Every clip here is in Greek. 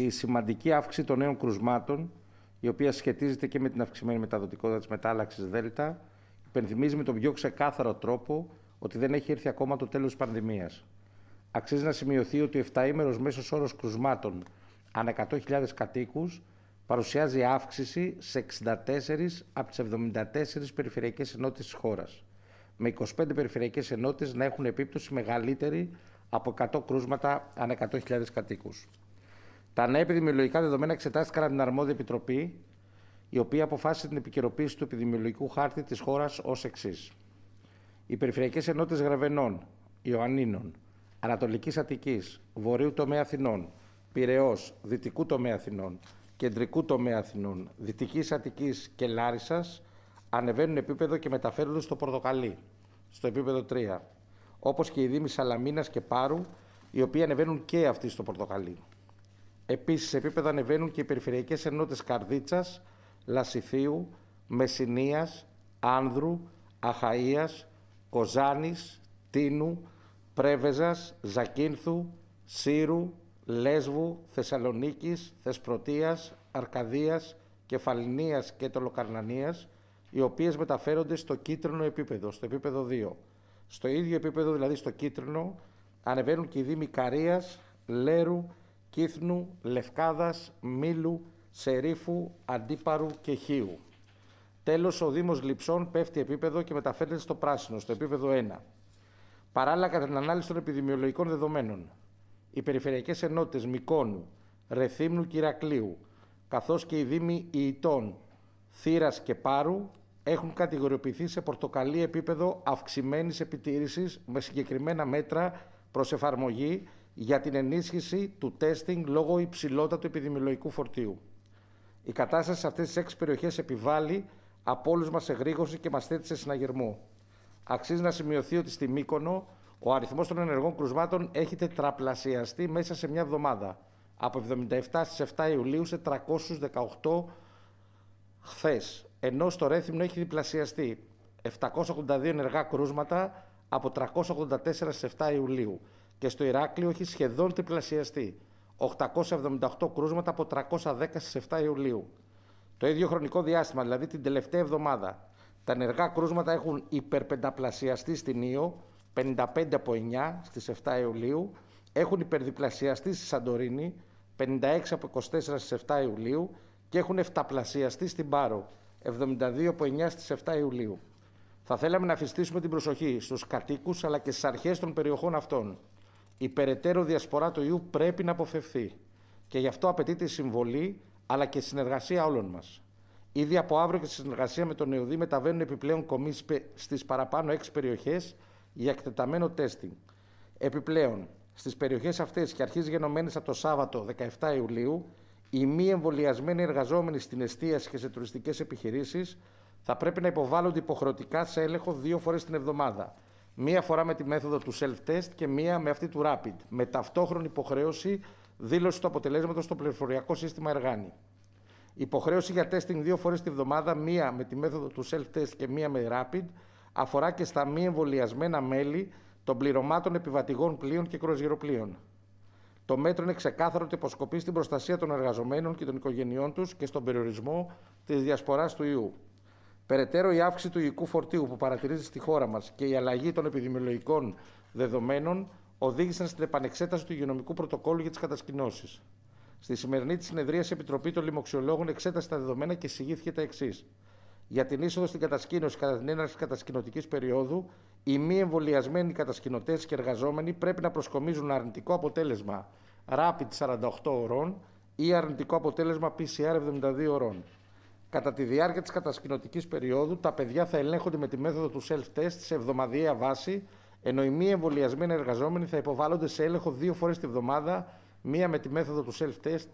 η σημαντική αύξηση των νέων κρουσμάτων, η οποία σχετίζεται και με την αυξημένη μεταδοτικότητα της μετάλλαξης ΔΕΛΤΑ, υπενθυμίζει με τον πιο ξεκάθαρο τρόπο ότι δεν έχει έρθει ακόμα το τέλος της πανδημίας. Αξίζει να σημειωθεί ότι ο 7ήμερο μέσος όρος κρουσμάτων ανά 100.000 κατοίκους παρουσιάζει αύξηση σε 64 από τις 74 περιφερειακές ενότητες της χώρας, με 25 περιφερειακές ενότητες να έχουν επίπτωση μεγαλύτερη από 100 κρούσματα ανά 100.000 κατοίκους. Τα νέα επιδημιολογικά δεδομένα εξετάστηκαν από την αρμόδια επιτροπή, η οποία αποφάσισε την επικαιροποίηση του επιδημιολογικού χάρτη της χώρας ως εξής. Οι περιφερειακές ενότητες Γραβενών, Ιωαννίνων, Ανατολικής Αττικής, Βορείου τομέα Αθηνών, Πυραιός, Δυτικού τομέα Αθηνών, Κεντρικού τομέα Αθηνών, Δυτικής Αττικής και Λάρισας ανεβαίνουν επίπεδο και μεταφέρονται στο Πορτοκαλί, στο επίπεδο 3. Όπως και οι Δήμοι Σαλαμίνας και Πάρου, οι οποίοι ανεβαίνουν και αυτοί στο Πορτοκαλί. Επίσης, σε επίπεδο ανεβαίνουν και οι περιφερειακές ενότητες Καρδίτσας, Λασιθίου, Μεσσηνίας, Άνδρου, Αχαΐας, Κοζάνης, Τίνου, Πρέβεζας, Ζακίνθου, Σύρου, Λέσβου, Θεσσαλονίκης, Θεσπρωτείας, Αρκαδίας, Κεφαλινίας και Τολοκαρνανίας, οι οποίες μεταφέρονται στο κίτρινο επίπεδο, στο επίπεδο 2. Στο ίδιο επίπεδο, δηλαδή στο κίτρινο, ανεβαίνουν και οι Δήμοι Λέρου, Κύθνου, Λευκάδας, Μήλου, Σερίφου, Αντίπαρου και Χίου. Τέλος, ο Δήμος Λιψών πέφτει επίπεδο και μεταφέρεται στο πράσινο, στο επίπεδο 1. Παράλληλα, κατά την ανάλυση των επιδημιολογικών δεδομένων, οι περιφερειακές ενότητες Μικόνου, Ρεθύμνου και Ηρακλείου, καθώς και οι Δήμοι Ιητών, Θήρας και Πάρου, έχουν κατηγοριοποιηθεί σε πορτοκαλί επίπεδο αυξημένης επιτήρησης με συγκεκριμένα μέτρα προς εφαρμογή για την ενίσχυση του τέστινγκ λόγω υψηλότατου επιδημιολογικού φορτίου. Η κατάσταση σε αυτές τις έξι περιοχές επιβάλλει από όλου μα εγρήγορση και μας θέτει σε συναγερμό. Αξίζει να σημειωθεί ότι στη Μύκονο ο αριθμός των ενεργών κρουσμάτων έχει τετραπλασιαστεί μέσα σε μια εβδομάδα. Από 77 στι 7 Ιουλίου σε 318 χθες. Ενώ στο Ρέθυμνο έχει διπλασιαστεί 782 ενεργά κρούσματα από 384 στι 7 Ιουλίου και στο Ηράκλειο έχει σχεδόν τριπλασιαστεί. 878 κρούσματα από 310 στις 7 Ιουλίου. Το ίδιο χρονικό διάστημα, δηλαδή την τελευταία εβδομάδα, τα ενεργά κρούσματα έχουν υπερπενταπλασιαστεί στην Ήο, 55 από 9 στις 7 Ιουλίου, έχουν υπερδιπλασιαστεί στη Σαντορίνη, 56 από 24 στις 7 Ιουλίου και έχουν εφταπλασιαστεί στην Πάρο, 72 από 9 στις 7 Ιουλίου. Θα θέλαμε να αφιστήσουμε την προσοχή στους κατοίκους αλλά και στις αρχές των περιοχών αυτών. Η περαιτέρω διασπορά του ιού πρέπει να αποφευθεί και γι' αυτό απαιτείται συμβολή αλλά και συνεργασία όλων μας. Ήδη από αύριο και στη συνεργασία με τον ΕΟΔΗ μεταβαίνουν επιπλέον κομείς στις παραπάνω έξι περιοχές για εκτεταμένο τέστινγκ. Επιπλέον, στις περιοχές αυτές και αρχίζει γενομένες από το Σάββατο 17 Ιουλίου, οι μη εμβολιασμένοι εργαζόμενοι στην εστίαση και σε τουριστικές επιχειρήσεις θα πρέπει να υποβάλλονται υποχρεωτικά σε έλεγχο δύο φορές την εβδομάδα. Μία φορά με τη μέθοδο του self-test και μία με αυτή του rapid, με ταυτόχρονη υποχρέωση δήλωσης του αποτελέσματος στο πληροφοριακό σύστημα Εργάνη. Υποχρέωση για testing δύο φορές τη βδομάδα, μία με τη μέθοδο του self-test και μία με rapid, αφορά και στα μη εμβολιασμένα μέλη των πληρωμάτων επιβατηγών πλοίων και κρουαζιεροπλοίων. Το μέτρο είναι ξεκάθαρο ότι υποσκοπεί στην προστασία των εργαζομένων και των οικογενειών τους και στον περιορισμό της διασποράς του ιού. Περαιτέρω, η αύξηση του υγικού φορτίου που παρατηρείται στη χώρα μας και η αλλαγή των επιδημιολογικών δεδομένων οδήγησαν στην επανεξέταση του υγειονομικού πρωτοκόλλου για τις κατασκηνώσεις. Στη σημερινή της συνεδρία, η Επιτροπή των Λοιμοξιολόγων εξέτασε τα δεδομένα και συγγύθηκε τα εξής. Για την είσοδο στην κατασκήνωση κατά την έναρξη κατασκηνωτικής περίοδου, οι μη εμβολιασμένοι κατασκηνωτές και εργαζόμενοι πρέπει να προσκομίζουν αρνητικό αποτέλεσμα rapid 48 ωρών ή αρνητικό αποτέλεσμα PCR 72 ωρών. Κατά τη διάρκεια της κατασκηνωτικής περίοδου, τα παιδιά θα ελέγχονται με τη μέθοδο του self-test σε εβδομαδιαία βάση, ενώ οι μη εμβολιασμένοι εργαζόμενοι θα υποβάλλονται σε έλεγχο δύο φορές τη βδομάδα, μία με τη μέθοδο του self-test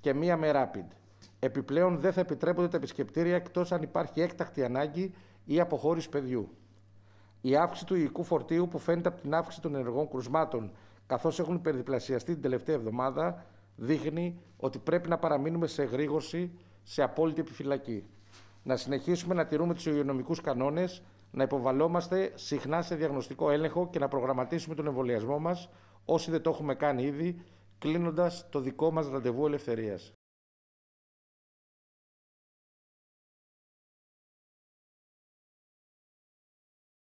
και μία με rapid. Επιπλέον, δεν θα επιτρέπονται τα επισκεπτήρια εκτός αν υπάρχει έκτακτη ανάγκη ή αποχώρηση παιδιού. Η αύξηση του υλικού φορτίου που φαίνεται από την αύξηση των ενεργών κρουσμάτων, καθώς έχουν υπερδιπλασιαστεί την τελευταία εβδομάδα, δείχνει ότι πρέπει να παραμείνουμε σε εγρήγορση σε απόλυτη επιφυλακή. Να συνεχίσουμε να τηρούμε τους υγειονομικούς κανόνες, να υποβαλόμαστε συχνά σε διαγνωστικό έλεγχο και να προγραμματίσουμε τον εμβολιασμό μας όσοι δεν το έχουμε κάνει ήδη, κλείνοντας το δικό μας ραντεβού ελευθερίας.